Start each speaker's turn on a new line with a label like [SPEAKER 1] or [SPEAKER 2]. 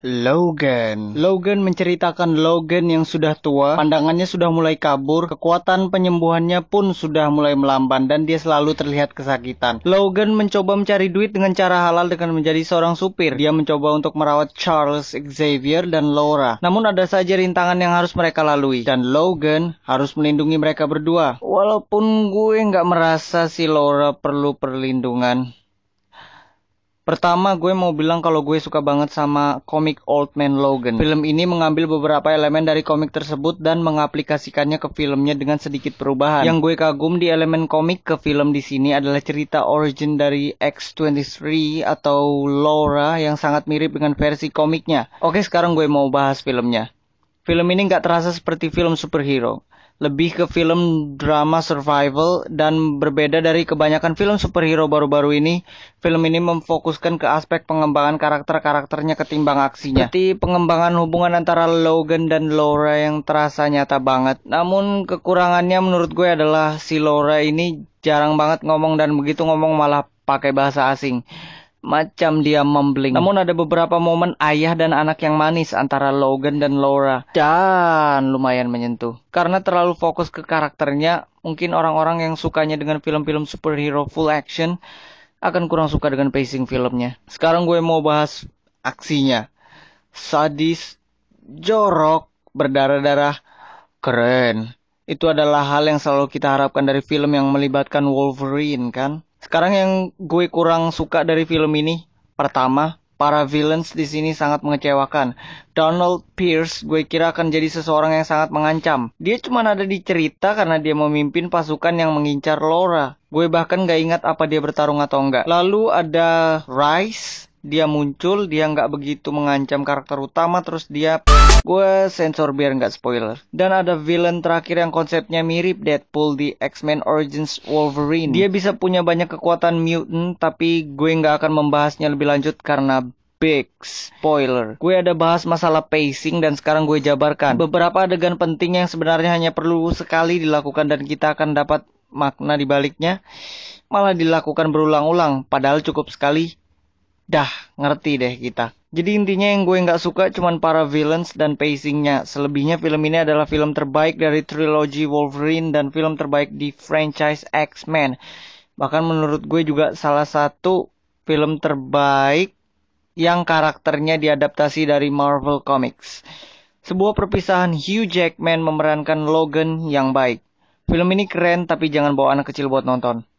[SPEAKER 1] Logan. Logan menceritakan Logan yang sudah tua, pandangannya sudah mulai kabur, kekuatan penyembuhannya pun sudah mulai melamban dan dia selalu terlihat kesakitan. Logan mencoba mencari duit dengan cara halal dengan menjadi seorang supir. Dia mencoba untuk merawat Charles Xavier dan Laura. Namun ada saja rintangan yang harus mereka lalui dan Logan harus melindungi mereka berdua. Walaupun gue nggak merasa si Laura perlu perlindungan. Pertama, gue mau bilang kalau gue suka banget sama komik Old Man Logan. Film ini mengambil beberapa elemen dari komik tersebut dan mengaplikasikannya ke filmnya dengan sedikit perubahan. Yang gue kagum di elemen komik ke film di sini adalah cerita origin dari X-23 atau Laura yang sangat mirip dengan versi komiknya. Oke, sekarang gue mau bahas filmnya. Film ini nggak terasa seperti film superhero, lebih ke film drama survival dan berbeda dari kebanyakan film superhero baru-baru ini, film ini memfokuskan ke aspek pengembangan karakter-karakternya ketimbang aksinya. Seperti pengembangan hubungan antara Logan dan Laura yang terasa nyata banget. Namun kekurangannya menurut gue adalah si Laura ini jarang banget ngomong dan begitu ngomong malah pakai bahasa asing macam dia membling. Namun ada beberapa momen ayah dan anak yang manis antara Logan dan Laura dan lumayan menyentuh. Karena terlalu fokus ke karakternya, mungkin orang-orang yang sukanya dengan film-film superhero full action akan kurang suka dengan pacing filmnya. Sekarang gue mau bahas aksinya. Sadis, jorok, berdarah-darah, keren. Itu adalah hal yang selalu kita harapkan dari film yang melibatkan Wolverine kan? Sekarang yang gue kurang suka dari film ini, pertama, para villains di sini sangat mengecewakan. Donald Pierce gue kira akan jadi seseorang yang sangat mengancam. Dia cuma ada di cerita karena dia memimpin pasukan yang mengincar Laura. Gue bahkan gak ingat apa dia bertarung atau enggak. Lalu ada Rice, dia muncul dia nggak begitu mengancam karakter utama terus dia gue sensor biar nggak spoiler dan ada villain terakhir yang konsepnya mirip Deadpool di X-Men Origins Wolverine dia bisa punya banyak kekuatan mutant tapi gue nggak akan membahasnya lebih lanjut karena big spoiler. Gue ada bahas masalah pacing dan sekarang gue jabarkan beberapa adegan penting yang sebenarnya hanya perlu sekali dilakukan dan kita akan dapat makna di baliknya malah dilakukan berulang-ulang padahal cukup sekali Dah, ngerti deh kita. Jadi intinya yang gue nggak suka cuman para villains dan pacingnya. Selebihnya film ini adalah film terbaik dari trilogi Wolverine dan film terbaik di franchise X-Men. Bahkan menurut gue juga salah satu film terbaik yang karakternya diadaptasi dari Marvel Comics. Sebuah perpisahan Hugh Jackman memerankan Logan yang baik. Film ini keren tapi jangan bawa anak kecil buat nonton.